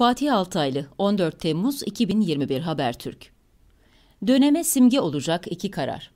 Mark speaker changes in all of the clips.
Speaker 1: Fatih Altaylı, 14 Temmuz 2021 Habertürk. Döneme simge olacak iki karar.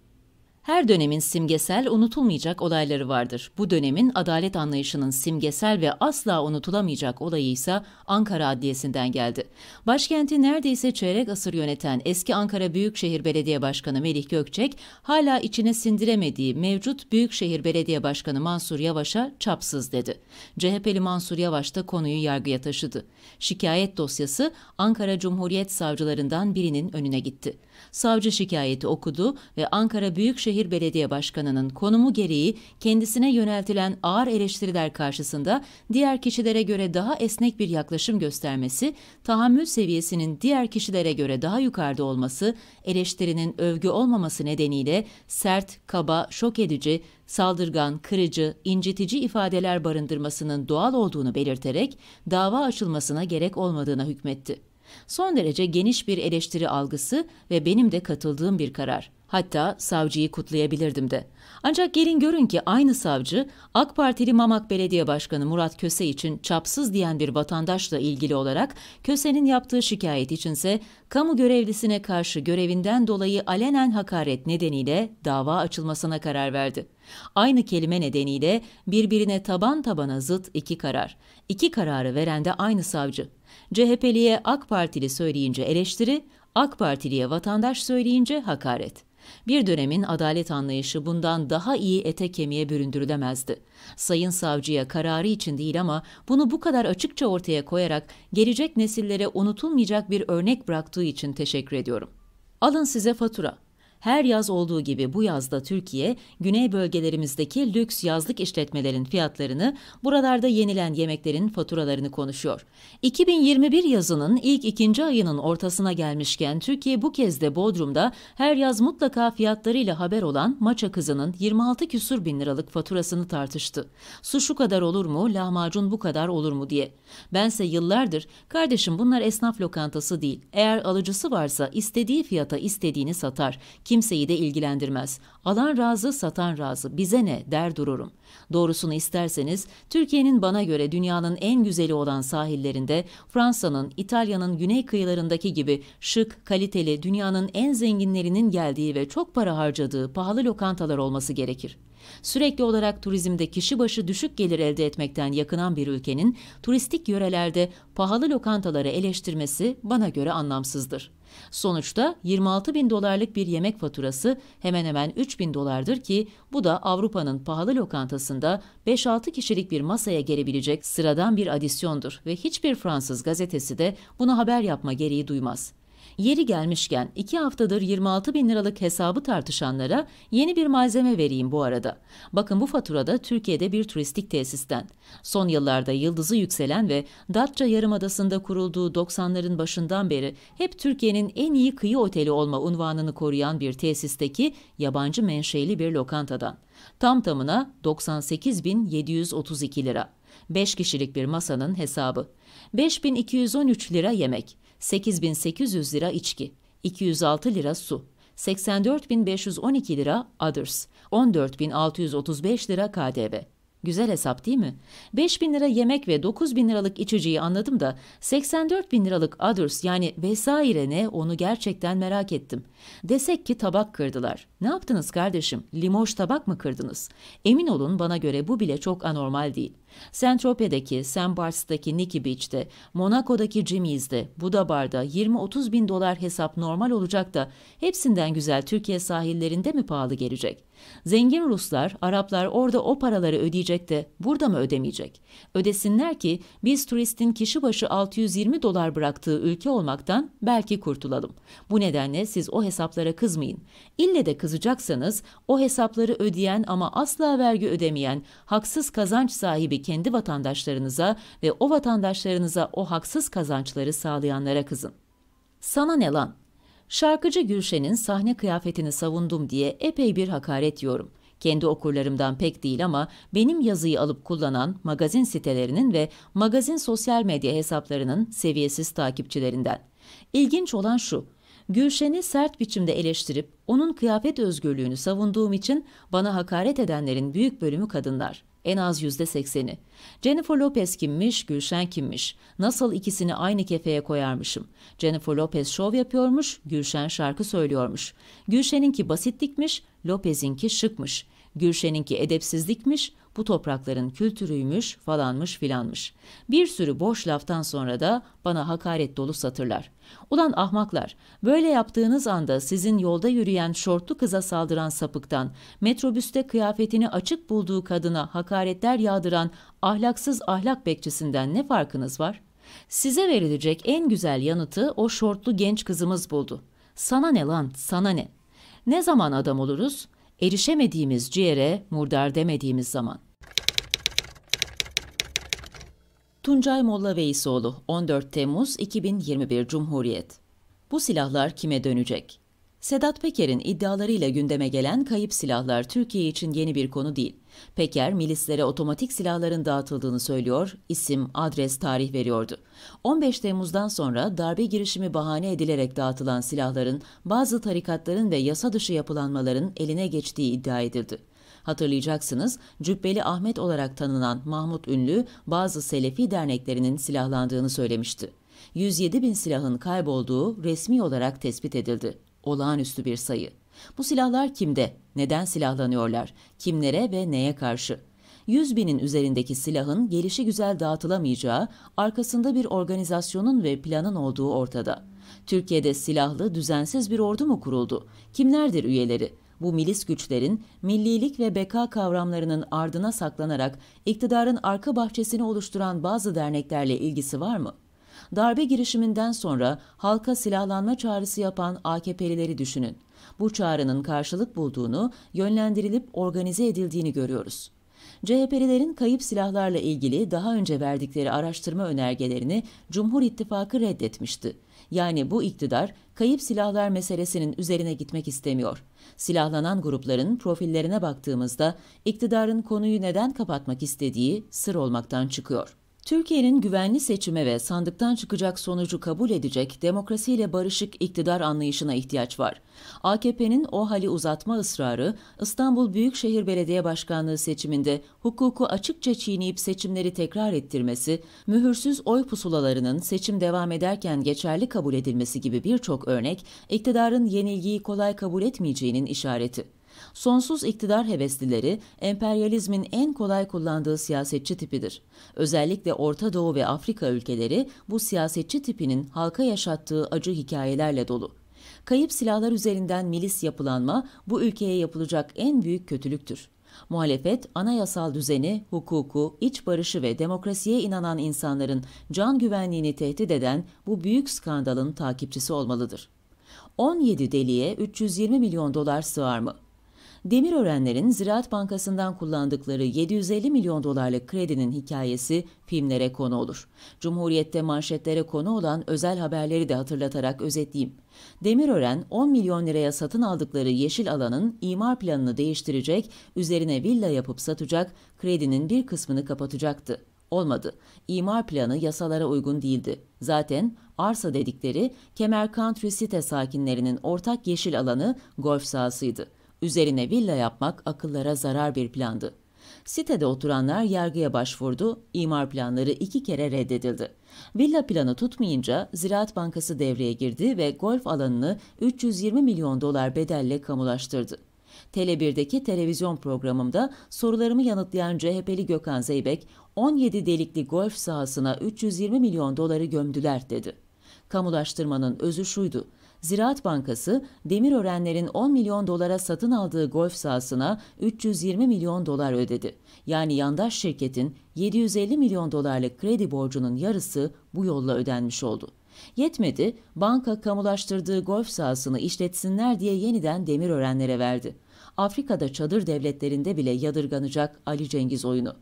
Speaker 1: Her dönemin simgesel, unutulmayacak olayları vardır. Bu dönemin adalet anlayışının simgesel ve asla unutulamayacak olayı ise Ankara Adliyesi'nden geldi. Başkenti neredeyse çeyrek asır yöneten eski Ankara Büyükşehir Belediye Başkanı Melih Gökçek, hala içine sindiremediği mevcut Büyükşehir Belediye Başkanı Mansur Yavaş'a çapsız dedi. CHP'li Mansur Yavaş da konuyu yargıya taşıdı. Şikayet dosyası Ankara Cumhuriyet Savcılarından birinin önüne gitti. Savcı şikayeti okudu ve Ankara Büyükşehir Belediye Başkanı'nın konumu gereği kendisine yöneltilen ağır eleştiriler karşısında diğer kişilere göre daha esnek bir yaklaşım göstermesi, tahammül seviyesinin diğer kişilere göre daha yukarıda olması, eleştirinin övgü olmaması nedeniyle sert, kaba, şok edici, saldırgan, kırıcı, incitici ifadeler barındırmasının doğal olduğunu belirterek dava açılmasına gerek olmadığına hükmetti. Son derece geniş bir eleştiri algısı ve benim de katıldığım bir karar. Hatta savcıyı kutlayabilirdim de. Ancak gelin görün ki aynı savcı AK Partili Mamak Belediye Başkanı Murat Köse için çapsız diyen bir vatandaşla ilgili olarak Köse'nin yaptığı şikayet içinse kamu görevlisine karşı görevinden dolayı alenen hakaret nedeniyle dava açılmasına karar verdi. Aynı kelime nedeniyle birbirine taban tabana zıt iki karar. İki kararı veren de aynı savcı. CHP'liye AK Partili söyleyince eleştiri, AK Partiliye vatandaş söyleyince hakaret. Bir dönemin adalet anlayışı bundan daha iyi ete kemiğe büründürülemezdi. Sayın savcıya kararı için değil ama bunu bu kadar açıkça ortaya koyarak gelecek nesillere unutulmayacak bir örnek bıraktığı için teşekkür ediyorum. Alın size fatura. Her yaz olduğu gibi bu yazda Türkiye, güney bölgelerimizdeki lüks yazlık işletmelerin fiyatlarını, buralarda yenilen yemeklerin faturalarını konuşuyor. 2021 yazının ilk ikinci ayının ortasına gelmişken Türkiye bu kez de Bodrum'da her yaz mutlaka fiyatlarıyla haber olan maça kızının 26 küsur bin liralık faturasını tartıştı. Su şu kadar olur mu, lahmacun bu kadar olur mu diye. Bense yıllardır, kardeşim bunlar esnaf lokantası değil, eğer alıcısı varsa istediği fiyata istediğini satar. Ki Kimseyi de ilgilendirmez. Alan razı, satan razı. Bize ne der dururum. Doğrusunu isterseniz Türkiye'nin bana göre dünyanın en güzeli olan sahillerinde Fransa'nın, İtalya'nın güney kıyılarındaki gibi şık, kaliteli, dünyanın en zenginlerinin geldiği ve çok para harcadığı pahalı lokantalar olması gerekir. Sürekli olarak turizmde kişi başı düşük gelir elde etmekten yakınan bir ülkenin turistik yörelerde pahalı lokantaları eleştirmesi bana göre anlamsızdır. Sonuçta 26 bin dolarlık bir yemek faturası hemen hemen 3 bin dolardır ki bu da Avrupa'nın pahalı lokantasında 5-6 kişilik bir masaya gelebilecek sıradan bir adisyondur ve hiçbir Fransız gazetesi de buna haber yapma gereği duymaz. Yeri gelmişken 2 haftadır 26 bin liralık hesabı tartışanlara yeni bir malzeme vereyim bu arada. Bakın bu faturada Türkiye'de bir turistik tesisten. Son yıllarda yıldızı yükselen ve Datça Yarımadası'nda kurulduğu 90'ların başından beri hep Türkiye'nin en iyi kıyı oteli olma unvanını koruyan bir tesisteki yabancı menşeli bir lokantadan. Tam tamına 98.732 lira. 5 kişilik bir masanın hesabı. 5213 lira yemek, 8800 lira içki, 206 lira su, 84.512 lira others, 14.635 lira KDV. Güzel hesap değil mi? 5 bin lira yemek ve 9 bin liralık içeceği anladım da 84 bin liralık others yani vesaire ne onu gerçekten merak ettim. Desek ki tabak kırdılar. Ne yaptınız kardeşim? Limoş tabak mı kırdınız? Emin olun bana göre bu bile çok anormal değil. Saint-Tropez'deki, Saint Barts'taki Nicky Beach'te, Monaco'daki Jimmy's'de, Budabarda 20-30 bin dolar hesap normal olacak da hepsinden güzel Türkiye sahillerinde mi pahalı gelecek? Zengin Ruslar, Araplar orada o paraları ödeyecek de burada mı ödemeyecek? Ödesinler ki biz turistin kişi başı 620 dolar bıraktığı ülke olmaktan belki kurtulalım. Bu nedenle siz o hesaplara kızmayın. İlle de kızacaksanız o hesapları ödeyen ama asla vergi ödemeyen, haksız kazanç sahibi kendi vatandaşlarınıza ve o vatandaşlarınıza o haksız kazançları sağlayanlara kızın. Sana ne lan? Şarkıcı Gülşen'in sahne kıyafetini savundum diye epey bir hakaret yiyorum. Kendi okurlarımdan pek değil ama benim yazıyı alıp kullanan magazin sitelerinin ve magazin sosyal medya hesaplarının seviyesiz takipçilerinden. İlginç olan şu, Gülşen'i sert biçimde eleştirip onun kıyafet özgürlüğünü savunduğum için bana hakaret edenlerin büyük bölümü kadınlar. En az yüzde sekseni. Jennifer Lopez kimmiş, Gülşen kimmiş? Nasıl ikisini aynı kefeye koyarmışım? Jennifer Lopez şov yapıyormuş, Gülşen şarkı söylüyormuş. Gülşen'inki basitlikmiş, Lopez'inki şıkmış. Gülşen'inki edepsizlikmiş, bu toprakların kültürüymüş falanmış filanmış. Bir sürü boş laftan sonra da bana hakaret dolu satırlar. Ulan ahmaklar, böyle yaptığınız anda sizin yolda yürüyen şortlu kıza saldıran sapıktan, metrobüste kıyafetini açık bulduğu kadına hakaretler yağdıran ahlaksız ahlak bekçisinden ne farkınız var? Size verilecek en güzel yanıtı o şortlu genç kızımız buldu. Sana ne lan, sana ne? Ne zaman adam oluruz? erişemediğimiz ciğere murdar demediğimiz zaman. Tuncay Molla Veysoğlu, 14 Temmuz 2021 Cumhuriyet. Bu silahlar kime dönecek? Sedat Peker'in iddialarıyla gündeme gelen kayıp silahlar Türkiye için yeni bir konu değil. Peker, milislere otomatik silahların dağıtıldığını söylüyor, isim, adres, tarih veriyordu. 15 Temmuz'dan sonra darbe girişimi bahane edilerek dağıtılan silahların, bazı tarikatların ve yasa dışı yapılanmaların eline geçtiği iddia edildi. Hatırlayacaksınız, Cübbeli Ahmet olarak tanınan Mahmut Ünlü, bazı Selefi derneklerinin silahlandığını söylemişti. 107 bin silahın kaybolduğu resmi olarak tespit edildi. Olağanüstü bir sayı. Bu silahlar kimde, neden silahlanıyorlar, kimlere ve neye karşı? 100 binin üzerindeki silahın gelişi güzel dağıtılamayacağı, arkasında bir organizasyonun ve planın olduğu ortada. Türkiye'de silahlı, düzensiz bir ordu mu kuruldu? Kimlerdir üyeleri? Bu milis güçlerin millilik ve beka kavramlarının ardına saklanarak iktidarın arka bahçesini oluşturan bazı derneklerle ilgisi var mı? Darbe girişiminden sonra halka silahlanma çağrısı yapan AKP'lileri düşünün bu çağrının karşılık bulduğunu, yönlendirilip organize edildiğini görüyoruz. CHP'lilerin kayıp silahlarla ilgili daha önce verdikleri araştırma önergelerini Cumhur İttifakı reddetmişti. Yani bu iktidar kayıp silahlar meselesinin üzerine gitmek istemiyor. Silahlanan grupların profillerine baktığımızda iktidarın konuyu neden kapatmak istediği sır olmaktan çıkıyor. Türkiye'nin güvenli seçime ve sandıktan çıkacak sonucu kabul edecek demokrasiyle barışık iktidar anlayışına ihtiyaç var. AKP'nin o hali uzatma ısrarı İstanbul Büyükşehir Belediye Başkanlığı seçiminde hukuku açıkça çiğneyip seçimleri tekrar ettirmesi, mühürsüz oy pusulalarının seçim devam ederken geçerli kabul edilmesi gibi birçok örnek iktidarın yenilgiyi kolay kabul etmeyeceğinin işareti. Sonsuz iktidar heveslileri emperyalizmin en kolay kullandığı siyasetçi tipidir. Özellikle Orta Doğu ve Afrika ülkeleri bu siyasetçi tipinin halka yaşattığı acı hikayelerle dolu. Kayıp silahlar üzerinden milis yapılanma bu ülkeye yapılacak en büyük kötülüktür. Muhalefet, anayasal düzeni, hukuku, iç barışı ve demokrasiye inanan insanların can güvenliğini tehdit eden bu büyük skandalın takipçisi olmalıdır. 17 deliye 320 milyon dolar sığar mı? Demirörenlerin Ziraat Bankası'ndan kullandıkları 750 milyon dolarlık kredinin hikayesi filmlere konu olur. Cumhuriyette manşetlere konu olan özel haberleri de hatırlatarak özetleyeyim. Demirören 10 milyon liraya satın aldıkları yeşil alanın imar planını değiştirecek, üzerine villa yapıp satacak, kredinin bir kısmını kapatacaktı. Olmadı. İmar planı yasalara uygun değildi. Zaten arsa dedikleri Kemer Country site sakinlerinin ortak yeşil alanı golf sahasıydı. Üzerine villa yapmak akıllara zarar bir plandı. Sitede oturanlar yargıya başvurdu, imar planları iki kere reddedildi. Villa planı tutmayınca Ziraat Bankası devreye girdi ve golf alanını 320 milyon dolar bedelle kamulaştırdı. Tele1'deki televizyon programımda sorularımı yanıtlayan CHP'li Gökhan Zeybek, 17 delikli golf sahasına 320 milyon doları gömdüler dedi. Kamulaştırmanın özü şuydu. Ziraat Bankası, Demirörenlerin 10 milyon dolara satın aldığı golf sahasına 320 milyon dolar ödedi. Yani yandaş şirketin 750 milyon dolarlık kredi borcunun yarısı bu yolla ödenmiş oldu. Yetmedi, banka kamulaştırdığı golf sahasını işletsinler diye yeniden Demirörenlere verdi. Afrika'da çadır devletlerinde bile yadırganacak Ali Cengiz oyunu.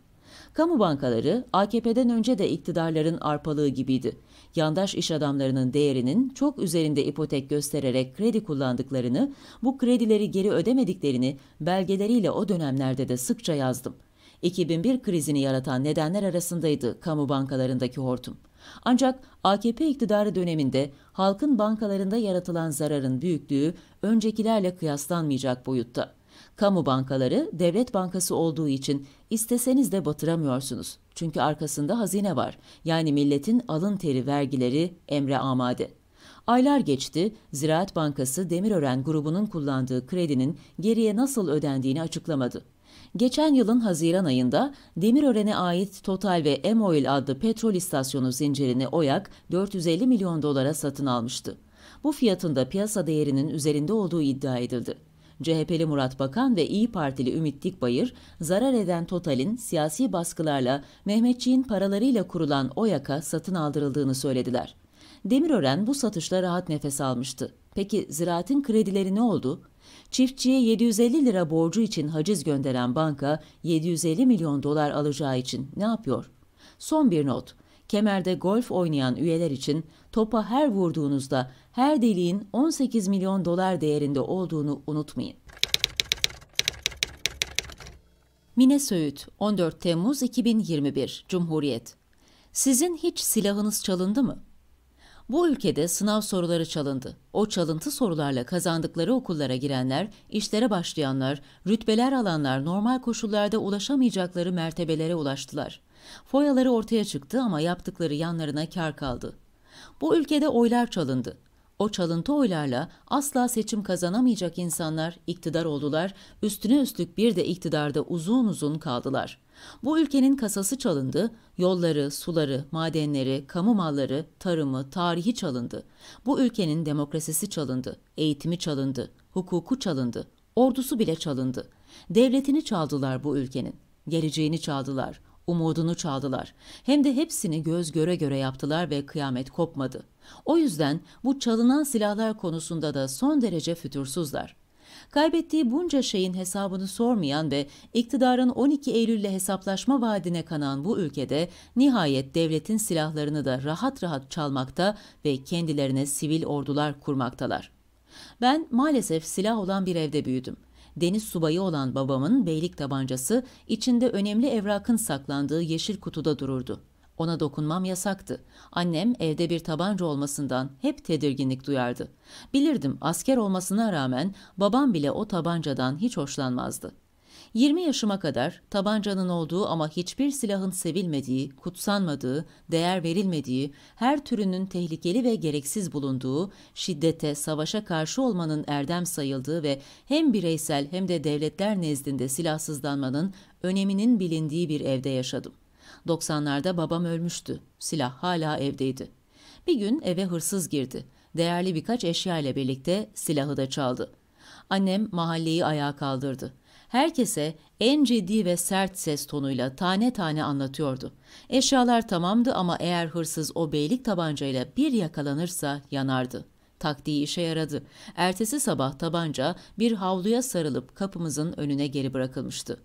Speaker 1: Kamu bankaları AKP'den önce de iktidarların arpalığı gibiydi. Yandaş iş adamlarının değerinin çok üzerinde ipotek göstererek kredi kullandıklarını, bu kredileri geri ödemediklerini belgeleriyle o dönemlerde de sıkça yazdım. 2001 krizini yaratan nedenler arasındaydı kamu bankalarındaki hortum. Ancak AKP iktidarı döneminde halkın bankalarında yaratılan zararın büyüklüğü öncekilerle kıyaslanmayacak boyutta. Kamu bankaları devlet bankası olduğu için isteseniz de batıramıyorsunuz. Çünkü arkasında hazine var. Yani milletin alın teri vergileri emre amade. Aylar geçti, Ziraat Bankası Demirören grubunun kullandığı kredinin geriye nasıl ödendiğini açıklamadı. Geçen yılın Haziran ayında Demirören'e ait Total ve Emoil adlı petrol istasyonu zincirini OYAK 450 milyon dolara satın almıştı. Bu fiyatında piyasa değerinin üzerinde olduğu iddia edildi. CHP'li Murat Bakan ve İyi Partili Ümit Dikbayır, zarar eden Total'in siyasi baskılarla Mehmetçiğin paralarıyla kurulan OYAK'a satın aldırıldığını söylediler. Demirören bu satışla rahat nefes almıştı. Peki ziraatin kredileri ne oldu? Çiftçiye 750 lira borcu için haciz gönderen banka 750 milyon dolar alacağı için ne yapıyor? Son bir not. Kemer'de golf oynayan üyeler için topa her vurduğunuzda her deliğin 18 milyon dolar değerinde olduğunu unutmayın. Mine Söğüt, 14 Temmuz 2021, Cumhuriyet. Sizin hiç silahınız çalındı mı? Bu ülkede sınav soruları çalındı. O çalıntı sorularla kazandıkları okullara girenler, işlere başlayanlar, rütbeler alanlar normal koşullarda ulaşamayacakları mertebelere ulaştılar. Foyaları ortaya çıktı ama yaptıkları yanlarına kar kaldı. Bu ülkede oylar çalındı. O çalıntı oylarla asla seçim kazanamayacak insanlar iktidar oldular, üstüne üstlük bir de iktidarda uzun uzun kaldılar. Bu ülkenin kasası çalındı, yolları, suları, madenleri, kamu malları, tarımı, tarihi çalındı. Bu ülkenin demokrasisi çalındı, eğitimi çalındı, hukuku çalındı, ordusu bile çalındı. Devletini çaldılar bu ülkenin, geleceğini çaldılar, umudunu çaldılar. Hem de hepsini göz göre göre yaptılar ve kıyamet kopmadı. O yüzden bu çalınan silahlar konusunda da son derece fütursuzlar. Kaybettiği bunca şeyin hesabını sormayan ve iktidarın 12 Eylül'le hesaplaşma vaadine kanan bu ülkede nihayet devletin silahlarını da rahat rahat çalmakta ve kendilerine sivil ordular kurmaktalar. Ben maalesef silah olan bir evde büyüdüm deniz subayı olan babamın beylik tabancası içinde önemli evrakın saklandığı yeşil kutuda dururdu. Ona dokunmam yasaktı. Annem evde bir tabanca olmasından hep tedirginlik duyardı. Bilirdim asker olmasına rağmen babam bile o tabancadan hiç hoşlanmazdı. 20 yaşıma kadar tabancanın olduğu ama hiçbir silahın sevilmediği, kutsanmadığı, değer verilmediği, her türünün tehlikeli ve gereksiz bulunduğu, şiddete, savaşa karşı olmanın erdem sayıldığı ve hem bireysel hem de devletler nezdinde silahsızlanmanın öneminin bilindiği bir evde yaşadım. 90'larda babam ölmüştü. Silah hala evdeydi. Bir gün eve hırsız girdi. Değerli birkaç eşya ile birlikte silahı da çaldı. Annem mahalleyi ayağa kaldırdı. Herkese en ciddi ve sert ses tonuyla tane tane anlatıyordu. Eşyalar tamamdı ama eğer hırsız o beylik tabancayla bir yakalanırsa yanardı. Taktiği işe yaradı. Ertesi sabah tabanca bir havluya sarılıp kapımızın önüne geri bırakılmıştı.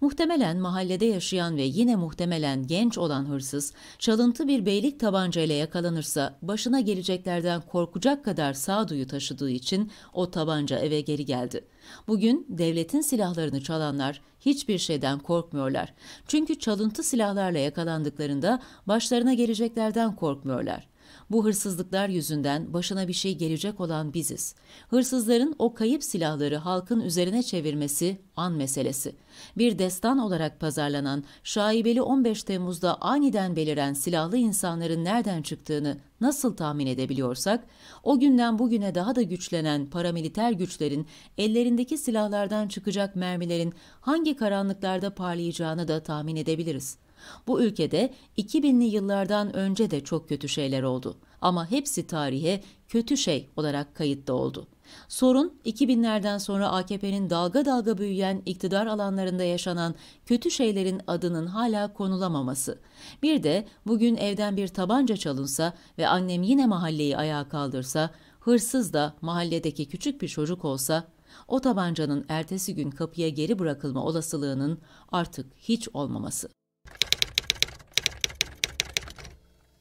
Speaker 1: Muhtemelen mahallede yaşayan ve yine muhtemelen genç olan hırsız, çalıntı bir beylik tabancayla yakalanırsa başına geleceklerden korkacak kadar sağduyu taşıdığı için o tabanca eve geri geldi. Bugün devletin silahlarını çalanlar hiçbir şeyden korkmuyorlar. Çünkü çalıntı silahlarla yakalandıklarında başlarına geleceklerden korkmuyorlar. Bu hırsızlıklar yüzünden başına bir şey gelecek olan biziz. Hırsızların o kayıp silahları halkın üzerine çevirmesi an meselesi. Bir destan olarak pazarlanan, şaibeli 15 Temmuz'da aniden beliren silahlı insanların nereden çıktığını nasıl tahmin edebiliyorsak, o günden bugüne daha da güçlenen paramiliter güçlerin ellerindeki silahlardan çıkacak mermilerin hangi karanlıklarda parlayacağını da tahmin edebiliriz. Bu ülkede 2000'li yıllardan önce de çok kötü şeyler oldu ama hepsi tarihe kötü şey olarak kayıtta oldu. Sorun 2000'lerden sonra AKP'nin dalga dalga büyüyen iktidar alanlarında yaşanan kötü şeylerin adının hala konulamaması. Bir de bugün evden bir tabanca çalınsa ve annem yine mahalleyi ayağa kaldırsa, hırsız da mahalledeki küçük bir çocuk olsa o tabancanın ertesi gün kapıya geri bırakılma olasılığının artık hiç olmaması.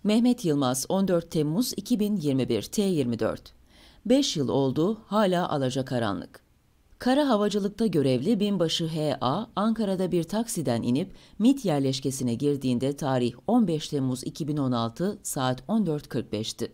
Speaker 1: Mehmet Yılmaz 14 Temmuz 2021 T24 5 yıl oldu hala karanlık. Kara havacılıkta görevli binbaşı H.A. Ankara'da bir taksiden inip MIT yerleşkesine girdiğinde tarih 15 Temmuz 2016 saat 14.45'ti.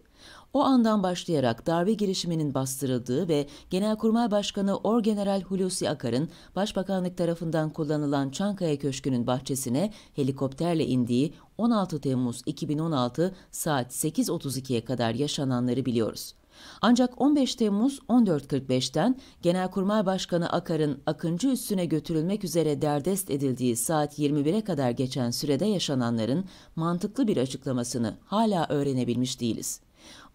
Speaker 1: O andan başlayarak darbe girişiminin bastırıldığı ve Genelkurmay Başkanı Orgeneral Hulusi Akar'ın Başbakanlık tarafından kullanılan Çankaya Köşkü'nün bahçesine helikopterle indiği 16 Temmuz 2016 saat 8.32'ye kadar yaşananları biliyoruz. Ancak 15 Temmuz 14.45'ten Genelkurmay Başkanı Akar'ın Akıncı üstüne götürülmek üzere derdest edildiği saat 21'e kadar geçen sürede yaşananların mantıklı bir açıklamasını hala öğrenebilmiş değiliz.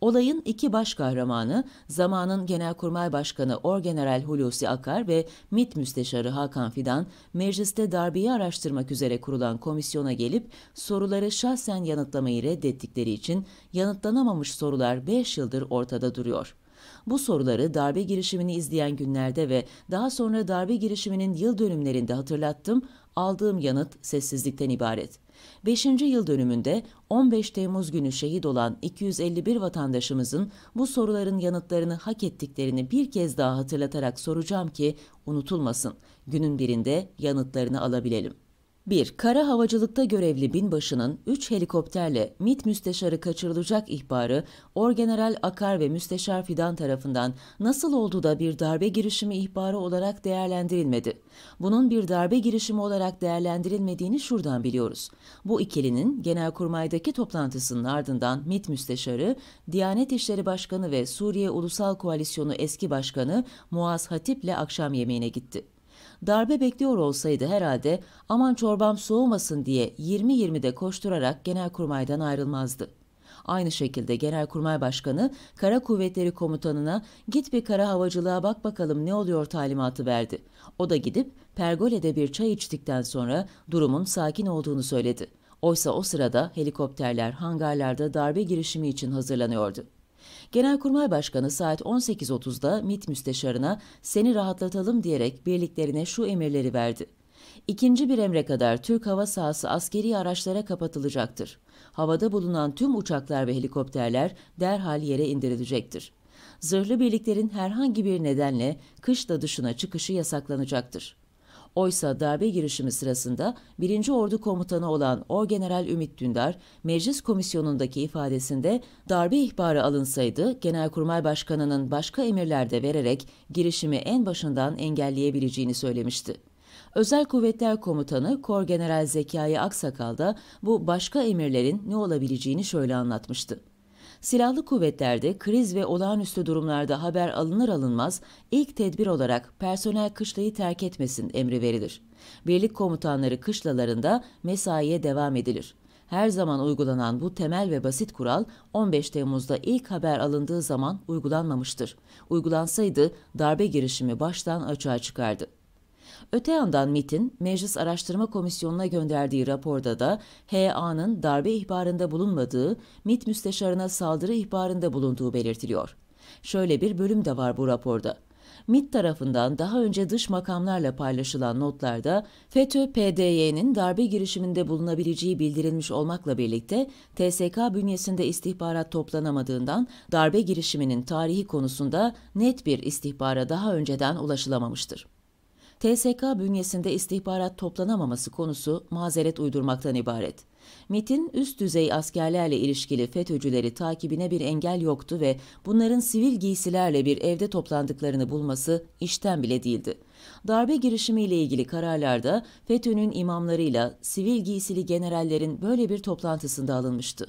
Speaker 1: Olayın iki baş kahramanı zamanın Genelkurmay Başkanı Orgeneral Hulusi Akar ve MİT Müsteşarı Hakan Fidan mecliste darbeyi araştırmak üzere kurulan komisyona gelip soruları şahsen yanıtlamayı reddettikleri için yanıtlanamamış sorular 5 yıldır ortada duruyor. Bu soruları darbe girişimini izleyen günlerde ve daha sonra darbe girişiminin yıl dönümlerinde hatırlattım, aldığım yanıt sessizlikten ibaret. 5. yıl dönümünde 15 Temmuz günü şehit olan 251 vatandaşımızın bu soruların yanıtlarını hak ettiklerini bir kez daha hatırlatarak soracağım ki unutulmasın. Günün birinde yanıtlarını alabilelim. 1. Kara havacılıkta görevli binbaşının 3 helikopterle MİT müsteşarı kaçırılacak ihbarı Orgeneral Akar ve Müsteşar Fidan tarafından nasıl oldu da bir darbe girişimi ihbarı olarak değerlendirilmedi? Bunun bir darbe girişimi olarak değerlendirilmediğini şuradan biliyoruz. Bu ikilinin Genelkurmay'daki toplantısının ardından MİT müsteşarı, Diyanet İşleri Başkanı ve Suriye Ulusal Koalisyonu eski başkanı Muaz Hatip'le akşam yemeğine gitti. Darbe bekliyor olsaydı herhalde aman çorbam soğumasın diye 20-20'de koşturarak genelkurmaydan ayrılmazdı. Aynı şekilde Genelkurmay Başkanı Kara Kuvvetleri Komutanı'na git bir kara havacılığa bak bakalım ne oluyor talimatı verdi. O da gidip Pergole'de bir çay içtikten sonra durumun sakin olduğunu söyledi. Oysa o sırada helikopterler hangarlarda darbe girişimi için hazırlanıyordu. Genelkurmay Başkanı saat 18.30'da MİT müsteşarına seni rahatlatalım diyerek birliklerine şu emirleri verdi. İkinci bir emre kadar Türk hava sahası askeri araçlara kapatılacaktır. Havada bulunan tüm uçaklar ve helikopterler derhal yere indirilecektir. Zırhlı birliklerin herhangi bir nedenle kışla dışına çıkışı yasaklanacaktır. Oysa darbe girişimi sırasında 1. Ordu Komutanı olan Orgeneral Ümit Dündar, meclis komisyonundaki ifadesinde darbe ihbarı alınsaydı Genelkurmay Başkanı'nın başka emirler de vererek girişimi en başından engelleyebileceğini söylemişti. Özel Kuvvetler Komutanı Kor General Zekai Aksakal da bu başka emirlerin ne olabileceğini şöyle anlatmıştı. Silahlı kuvvetlerde kriz ve olağanüstü durumlarda haber alınır alınmaz ilk tedbir olarak personel kışlayı terk etmesin emri verilir. Birlik komutanları kışlalarında mesaiye devam edilir. Her zaman uygulanan bu temel ve basit kural 15 Temmuz'da ilk haber alındığı zaman uygulanmamıştır. Uygulansaydı darbe girişimi baştan açığa çıkardı. Öte yandan MIT'in Meclis Araştırma Komisyonu'na gönderdiği raporda da HA'nın darbe ihbarında bulunmadığı, MIT müsteşarına saldırı ihbarında bulunduğu belirtiliyor. Şöyle bir bölüm de var bu raporda. MIT tarafından daha önce dış makamlarla paylaşılan notlarda FETÖ-PDY'nin darbe girişiminde bulunabileceği bildirilmiş olmakla birlikte TSK bünyesinde istihbarat toplanamadığından darbe girişiminin tarihi konusunda net bir istihbara daha önceden ulaşılamamıştır. TSK bünyesinde istihbarat toplanamaması konusu mazeret uydurmaktan ibaret. MIT'in üst düzey askerlerle ilişkili FETÖ'cüleri takibine bir engel yoktu ve bunların sivil giysilerle bir evde toplandıklarını bulması işten bile değildi. Darbe girişimiyle ilgili kararlarda FETÖ'nün imamlarıyla sivil giysili generallerin böyle bir toplantısında alınmıştı.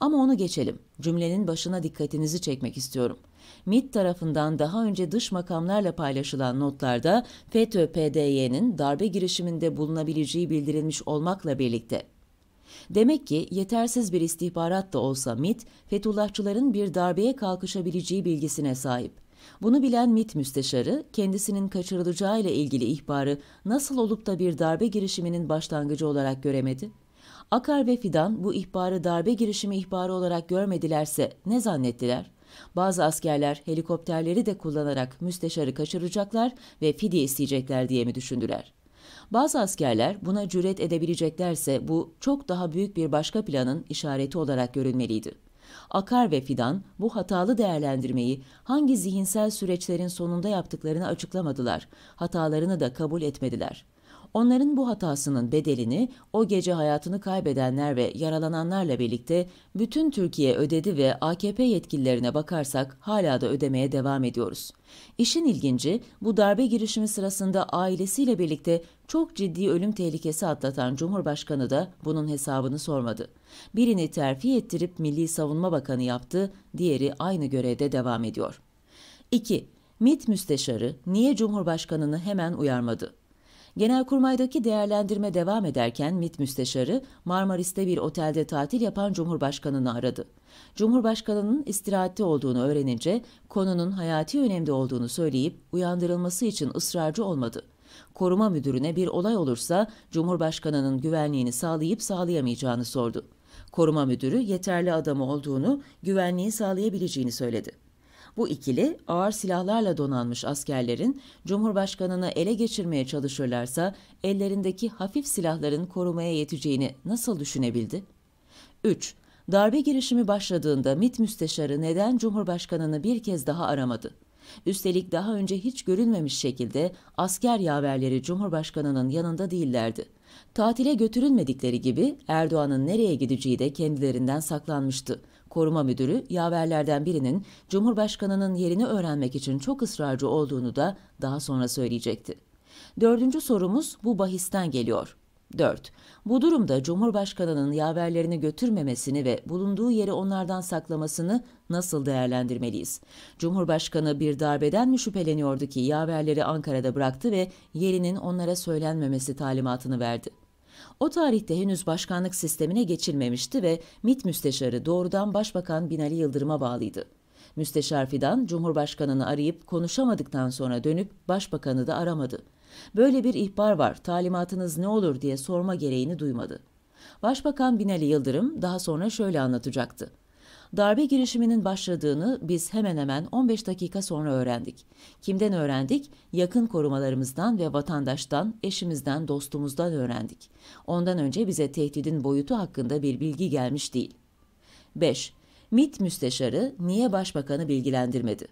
Speaker 1: Ama onu geçelim. Cümlenin başına dikkatinizi çekmek istiyorum.'' MİT tarafından daha önce dış makamlarla paylaşılan notlarda FETÖ-PDY'nin darbe girişiminde bulunabileceği bildirilmiş olmakla birlikte Demek ki yetersiz bir istihbarat da olsa MIT, Fethullahçıların bir darbeye kalkışabileceği bilgisine sahip. Bunu bilen MIT müsteşarı, kendisinin kaçırılacağı ile ilgili ihbarı nasıl olup da bir darbe girişiminin başlangıcı olarak göremedi? Akar ve Fidan bu ihbarı darbe girişimi ihbarı olarak görmedilerse ne zannettiler? Bazı askerler helikopterleri de kullanarak müsteşarı kaçıracaklar ve fidye isteyecekler diye mi düşündüler? Bazı askerler buna cüret edebileceklerse bu çok daha büyük bir başka planın işareti olarak görülmeliydi. Akar ve Fidan bu hatalı değerlendirmeyi hangi zihinsel süreçlerin sonunda yaptıklarını açıklamadılar, hatalarını da kabul etmediler. Onların bu hatasının bedelini o gece hayatını kaybedenler ve yaralananlarla birlikte bütün Türkiye ödedi ve AKP yetkililerine bakarsak hala da ödemeye devam ediyoruz. İşin ilginci bu darbe girişimi sırasında ailesiyle birlikte çok ciddi ölüm tehlikesi atlatan Cumhurbaşkanı da bunun hesabını sormadı. Birini terfi ettirip Milli Savunma Bakanı yaptı, diğeri aynı görevde devam ediyor. 2. MİT Müsteşarı niye Cumhurbaşkanını hemen uyarmadı? Genelkurmay'daki değerlendirme devam ederken MİT Müsteşarı Marmaris'te bir otelde tatil yapan Cumhurbaşkanı'nı aradı. Cumhurbaşkanı'nın istirahatte olduğunu öğrenince konunun hayati önemde olduğunu söyleyip uyandırılması için ısrarcı olmadı. Koruma müdürüne bir olay olursa Cumhurbaşkanı'nın güvenliğini sağlayıp sağlayamayacağını sordu. Koruma müdürü yeterli adamı olduğunu, güvenliği sağlayabileceğini söyledi. Bu ikili ağır silahlarla donanmış askerlerin Cumhurbaşkanını ele geçirmeye çalışırlarsa ellerindeki hafif silahların korumaya yeteceğini nasıl düşünebildi? 3. Darbe girişimi başladığında MİT müsteşarı neden Cumhurbaşkanını bir kez daha aramadı? Üstelik daha önce hiç görülmemiş şekilde asker yaverleri Cumhurbaşkanı'nın yanında değillerdi. Tatile götürülmedikleri gibi Erdoğan'ın nereye gideceği de kendilerinden saklanmıştı. Koruma Müdürü yaverlerden birinin Cumhurbaşkanı'nın yerini öğrenmek için çok ısrarcı olduğunu da daha sonra söyleyecekti. Dördüncü sorumuz bu bahisten geliyor. 4. Bu durumda Cumhurbaşkanı'nın yaverlerini götürmemesini ve bulunduğu yeri onlardan saklamasını nasıl değerlendirmeliyiz? Cumhurbaşkanı bir darbeden mi şüpheleniyordu ki yaverleri Ankara'da bıraktı ve yerinin onlara söylenmemesi talimatını verdi? O tarihte henüz başkanlık sistemine geçilmemişti ve MİT müsteşarı doğrudan Başbakan Binali Yıldırım'a bağlıydı. Müsteşar Fidan, Cumhurbaşkanını arayıp konuşamadıktan sonra dönüp Başbakanı da aramadı. Böyle bir ihbar var, talimatınız ne olur diye sorma gereğini duymadı. Başbakan Binali Yıldırım daha sonra şöyle anlatacaktı. Darbe girişiminin başladığını biz hemen hemen 15 dakika sonra öğrendik. Kimden öğrendik? Yakın korumalarımızdan ve vatandaştan, eşimizden, dostumuzdan öğrendik. Ondan önce bize tehdidin boyutu hakkında bir bilgi gelmiş değil. 5. MİT Müsteşarı niye Başbakanı bilgilendirmedi?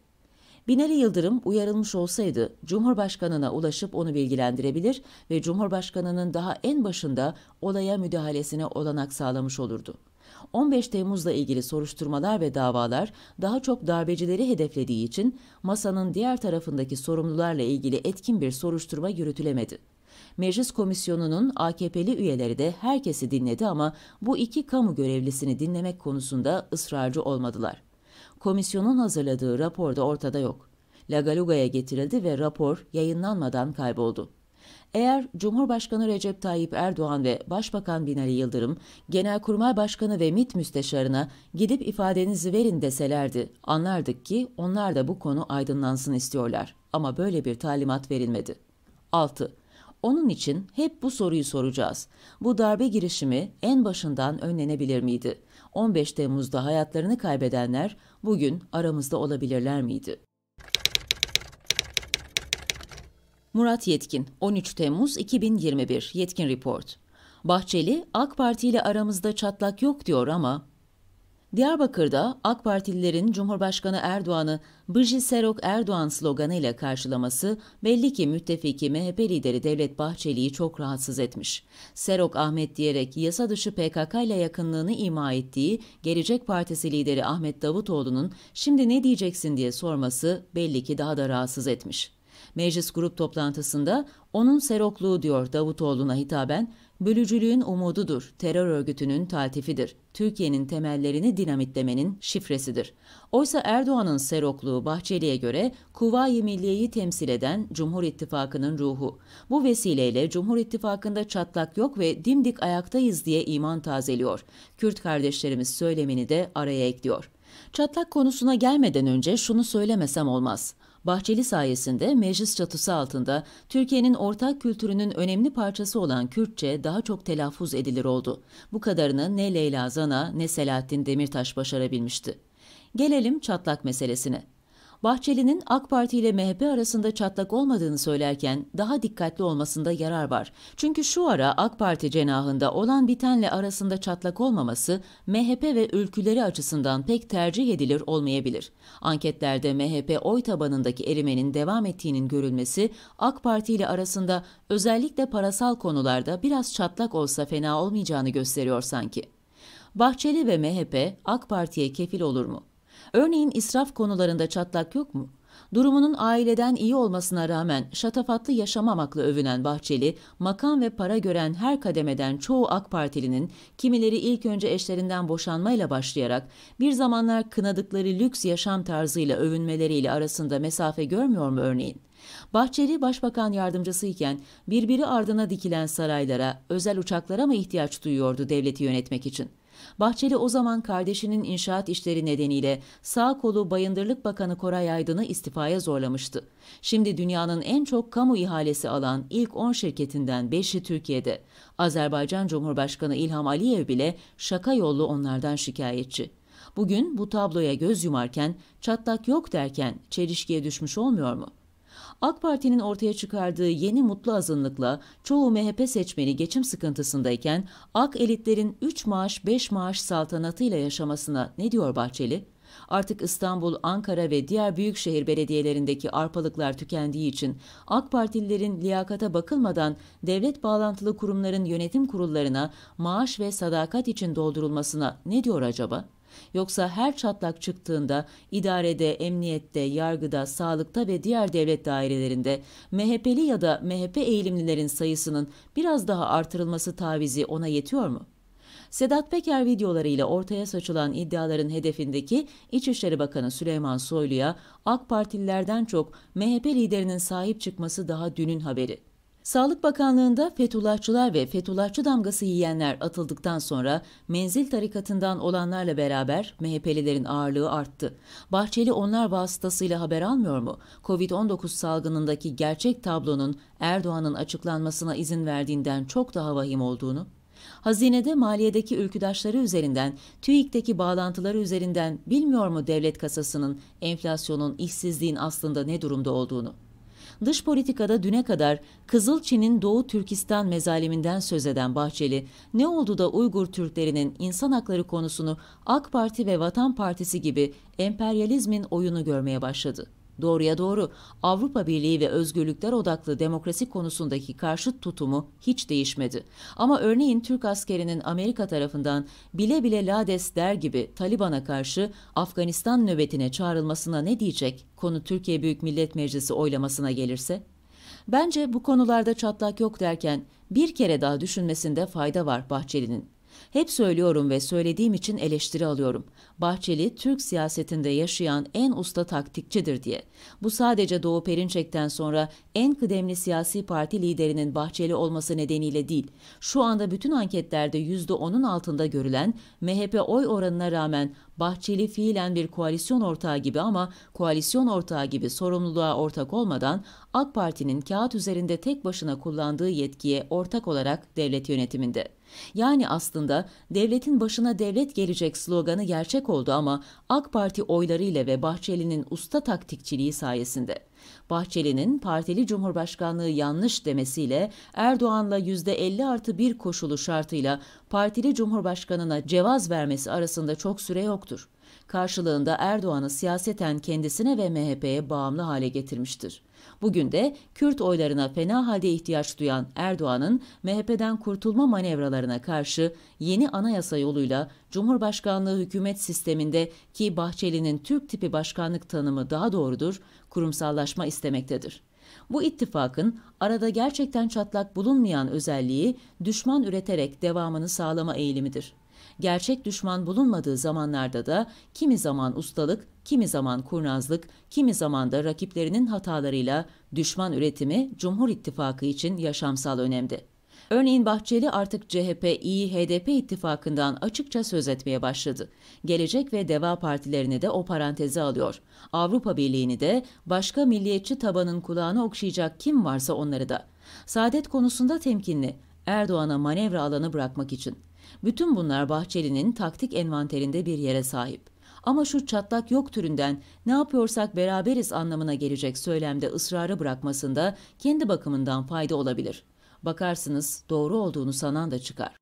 Speaker 1: Binali Yıldırım uyarılmış olsaydı Cumhurbaşkanına ulaşıp onu bilgilendirebilir ve Cumhurbaşkanının daha en başında olaya müdahalesine olanak sağlamış olurdu. 15 Temmuz'la ilgili soruşturmalar ve davalar daha çok darbecileri hedeflediği için masanın diğer tarafındaki sorumlularla ilgili etkin bir soruşturma yürütülemedi. Meclis komisyonunun AKP'li üyeleri de herkesi dinledi ama bu iki kamu görevlisini dinlemek konusunda ısrarcı olmadılar. Komisyonun hazırladığı rapor da ortada yok. Lagaluga'ya getirildi ve rapor yayınlanmadan kayboldu. Eğer Cumhurbaşkanı Recep Tayyip Erdoğan ve Başbakan Binali Yıldırım, Genelkurmay Başkanı ve MİT Müsteşarına gidip ifadenizi verin deselerdi, anlardık ki onlar da bu konu aydınlansın istiyorlar. Ama böyle bir talimat verilmedi. 6. Onun için hep bu soruyu soracağız. Bu darbe girişimi en başından önlenebilir miydi? 15 Temmuz'da hayatlarını kaybedenler bugün aramızda olabilirler miydi? Murat Yetkin, 13 Temmuz 2021, Yetkin Report. Bahçeli, AK Parti ile aramızda çatlak yok diyor ama... Diyarbakır'da AK Partililerin Cumhurbaşkanı Erdoğan'ı Bıji Serok Erdoğan sloganıyla karşılaması belli ki müttefiki MHP lideri Devlet Bahçeli'yi çok rahatsız etmiş. Serok Ahmet diyerek yasa dışı PKK ile yakınlığını ima ettiği Gelecek Partisi lideri Ahmet Davutoğlu'nun şimdi ne diyeceksin diye sorması belli ki daha da rahatsız etmiş. Meclis grup toplantısında onun serokluğu diyor Davutoğlu'na hitaben, bölücülüğün umududur, terör örgütünün tatifidir, Türkiye'nin temellerini dinamitlemenin şifresidir. Oysa Erdoğan'ın serokluğu Bahçeli'ye göre Kuvayi Milliye'yi temsil eden Cumhur İttifakı'nın ruhu. Bu vesileyle Cumhur İttifakı'nda çatlak yok ve dimdik ayaktayız diye iman tazeliyor. Kürt kardeşlerimiz söylemini de araya ekliyor. Çatlak konusuna gelmeden önce şunu söylemesem olmaz. Bahçeli sayesinde meclis çatısı altında Türkiye'nin ortak kültürünün önemli parçası olan Kürtçe daha çok telaffuz edilir oldu. Bu kadarını ne Leyla Zana ne Selahattin Demirtaş başarabilmişti. Gelelim çatlak meselesine. Bahçeli'nin AK Parti ile MHP arasında çatlak olmadığını söylerken daha dikkatli olmasında yarar var. Çünkü şu ara AK Parti cenahında olan bitenle arasında çatlak olmaması MHP ve ülküleri açısından pek tercih edilir olmayabilir. Anketlerde MHP oy tabanındaki erimenin devam ettiğinin görülmesi AK Parti ile arasında özellikle parasal konularda biraz çatlak olsa fena olmayacağını gösteriyor sanki. Bahçeli ve MHP AK Parti'ye kefil olur mu? Örneğin israf konularında çatlak yok mu? Durumunun aileden iyi olmasına rağmen şatafatlı yaşamamakla övünen Bahçeli, makam ve para gören her kademeden çoğu AK Partilinin kimileri ilk önce eşlerinden boşanmayla başlayarak bir zamanlar kınadıkları lüks yaşam tarzıyla övünmeleriyle arasında mesafe görmüyor mu örneğin? Bahçeli başbakan yardımcısıyken, birbiri ardına dikilen saraylara, özel uçaklara mı ihtiyaç duyuyordu devleti yönetmek için? Bahçeli o zaman kardeşinin inşaat işleri nedeniyle sağ kolu Bayındırlık Bakanı Koray Aydın'ı istifaya zorlamıştı. Şimdi dünyanın en çok kamu ihalesi alan ilk 10 şirketinden 5'i Türkiye'de. Azerbaycan Cumhurbaşkanı İlham Aliyev bile şaka yollu onlardan şikayetçi. Bugün bu tabloya göz yumarken çatlak yok derken çelişkiye düşmüş olmuyor mu? AK Parti'nin ortaya çıkardığı yeni mutlu azınlıkla çoğu MHP seçmeni geçim sıkıntısındayken AK elitlerin 3 maaş 5 maaş saltanatıyla yaşamasına ne diyor Bahçeli? Artık İstanbul, Ankara ve diğer büyükşehir belediyelerindeki arpalıklar tükendiği için AK Partililerin liyakata bakılmadan devlet bağlantılı kurumların yönetim kurullarına maaş ve sadakat için doldurulmasına ne diyor acaba?'' Yoksa her çatlak çıktığında idarede, emniyette, yargıda, sağlıkta ve diğer devlet dairelerinde MHP'li ya da MHP eğilimlilerin sayısının biraz daha artırılması tavizi ona yetiyor mu? Sedat Peker videolarıyla ortaya saçılan iddiaların hedefindeki İçişleri Bakanı Süleyman Soylu'ya AK Partililerden çok MHP liderinin sahip çıkması daha dünün haberi. Sağlık Bakanlığı'nda Fethullahçılar ve Fethullahçı damgası yiyenler atıldıktan sonra menzil tarikatından olanlarla beraber MHP'lilerin ağırlığı arttı. Bahçeli onlar vasıtasıyla haber almıyor mu? Covid-19 salgınındaki gerçek tablonun Erdoğan'ın açıklanmasına izin verdiğinden çok daha vahim olduğunu? Hazinede maliyedeki ülküdaşları üzerinden, TÜİK'teki bağlantıları üzerinden bilmiyor mu devlet kasasının enflasyonun, işsizliğin aslında ne durumda olduğunu? Dış politikada düne kadar Kızıl Doğu Türkistan mezaliminden söz eden Bahçeli, ne oldu da Uygur Türklerinin insan hakları konusunu AK Parti ve Vatan Partisi gibi emperyalizmin oyunu görmeye başladı. Doğruya doğru Avrupa Birliği ve özgürlükler odaklı demokrasi konusundaki karşıt tutumu hiç değişmedi. Ama örneğin Türk askerinin Amerika tarafından bile bile lades der gibi Taliban'a karşı Afganistan nöbetine çağrılmasına ne diyecek konu Türkiye Büyük Millet Meclisi oylamasına gelirse? Bence bu konularda çatlak yok derken bir kere daha düşünmesinde fayda var Bahçeli'nin. Hep söylüyorum ve söylediğim için eleştiri alıyorum. Bahçeli Türk siyasetinde yaşayan en usta taktikçidir diye. Bu sadece Doğu Perinçek'ten sonra en kıdemli siyasi parti liderinin Bahçeli olması nedeniyle değil. Şu anda bütün anketlerde %10'un altında görülen MHP oy oranına rağmen Bahçeli fiilen bir koalisyon ortağı gibi ama koalisyon ortağı gibi sorumluluğa ortak olmadan AK Parti'nin kağıt üzerinde tek başına kullandığı yetkiye ortak olarak devlet yönetiminde. Yani aslında devletin başına devlet gelecek sloganı gerçek oldu ama AK Parti oylarıyla ve Bahçeli'nin usta taktikçiliği sayesinde. Bahçeli'nin partili cumhurbaşkanlığı yanlış demesiyle Erdoğan'la %50 artı bir koşulu şartıyla partili cumhurbaşkanına cevaz vermesi arasında çok süre yoktur. Karşılığında Erdoğan'ı siyaseten kendisine ve MHP'ye bağımlı hale getirmiştir. Bugün de Kürt oylarına fena halde ihtiyaç duyan Erdoğan'ın MHP'den kurtulma manevralarına karşı yeni anayasa yoluyla Cumhurbaşkanlığı hükümet sisteminde ki Bahçeli'nin Türk tipi başkanlık tanımı daha doğrudur, kurumsallaşma istemektedir. Bu ittifakın arada gerçekten çatlak bulunmayan özelliği düşman üreterek devamını sağlama eğilimidir gerçek düşman bulunmadığı zamanlarda da kimi zaman ustalık, kimi zaman kurnazlık, kimi zaman da rakiplerinin hatalarıyla düşman üretimi Cumhur İttifakı için yaşamsal önemdi. Örneğin Bahçeli artık CHP, İyi, HDP ittifakından açıkça söz etmeye başladı. Gelecek ve Deva partilerini de o paranteze alıyor. Avrupa Birliği'ni de başka milliyetçi tabanın kulağını okşayacak kim varsa onları da. Saadet konusunda temkinli. Erdoğan'a manevra alanı bırakmak için. Bütün bunlar Bahçeli'nin taktik envanterinde bir yere sahip. Ama şu çatlak yok türünden ne yapıyorsak beraberiz anlamına gelecek söylemde ısrarı bırakmasında kendi bakımından fayda olabilir. Bakarsınız doğru olduğunu sanan da çıkar.